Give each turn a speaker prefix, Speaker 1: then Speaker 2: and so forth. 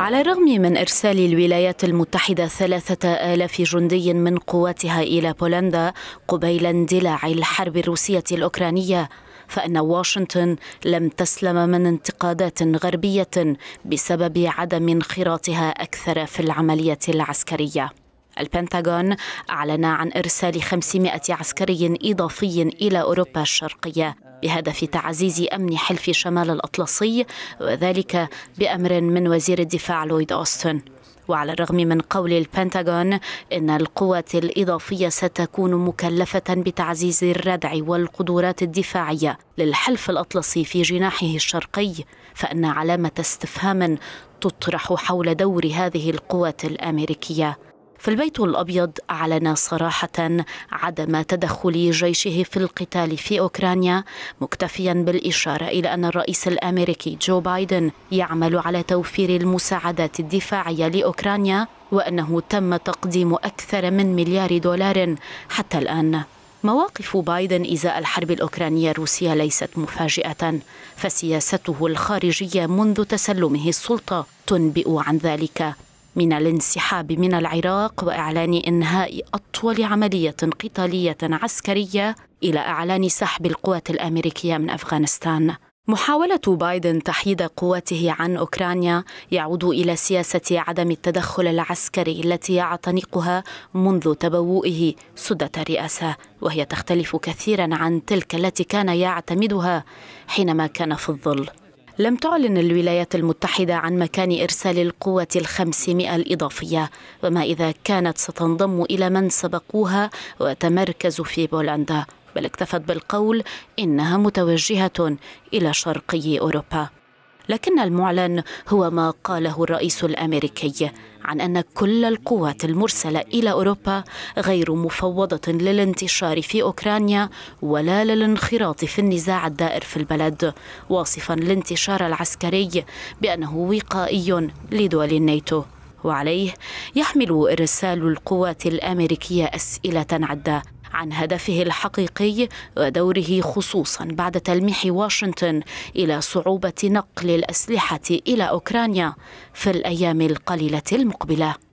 Speaker 1: على الرغم من إرسال الولايات المتحدة ثلاثة آلاف جندي من قواتها إلى بولندا قبيل اندلاع الحرب الروسية الأوكرانية فأن واشنطن لم تسلم من انتقادات غربية بسبب عدم انخراطها أكثر في العملية العسكرية البنتاغون أعلن عن إرسال 500 عسكري إضافي إلى أوروبا الشرقية بهدف تعزيز أمن حلف شمال الأطلسي وذلك بأمر من وزير الدفاع لويد أوستن وعلى الرغم من قول البنتاغون ان القوات الاضافيه ستكون مكلفه بتعزيز الردع والقدرات الدفاعيه للحلف الاطلسي في جناحه الشرقي فان علامه استفهام تطرح حول دور هذه القوات الامريكيه فالبيت الأبيض أعلن صراحة عدم تدخل جيشه في القتال في أوكرانيا مكتفيا بالإشارة إلى أن الرئيس الأمريكي جو بايدن يعمل على توفير المساعدات الدفاعية لأوكرانيا وأنه تم تقديم أكثر من مليار دولار حتى الآن مواقف بايدن ازاء الحرب الاوكرانيه الروسيه ليست مفاجئه فسياسته الخارجيه منذ تسلمه السلطه تنبئ عن ذلك من الانسحاب من العراق واعلان انهاء اطول عمليه قتاليه عسكريه الى اعلان سحب القوات الامريكيه من افغانستان محاولة بايدن تحييد قواته عن أوكرانيا يعود إلى سياسة عدم التدخل العسكري التي يعتنقها منذ تبوئه سدة الرئاسة وهي تختلف كثيرا عن تلك التي كان يعتمدها حينما كان في الظل لم تعلن الولايات المتحدة عن مكان إرسال القوة الخمسمائة الإضافية وما إذا كانت ستنضم إلى من سبقوها وتمركزوا في بولندا بل اكتفت بالقول إنها متوجهة إلى شرقي أوروبا لكن المعلن هو ما قاله الرئيس الامريكي عن أن كل القوات المرسلة إلى أوروبا غير مفوضة للانتشار في أوكرانيا ولا للانخراط في النزاع الدائر في البلد واصفا الانتشار العسكري بأنه وقائي لدول الناتو وعليه يحمل إرسال القوات الأمريكية أسئلة عدة عن هدفه الحقيقي ودوره خصوصا بعد تلميح واشنطن إلى صعوبة نقل الأسلحة إلى أوكرانيا في الأيام القليلة المقبلة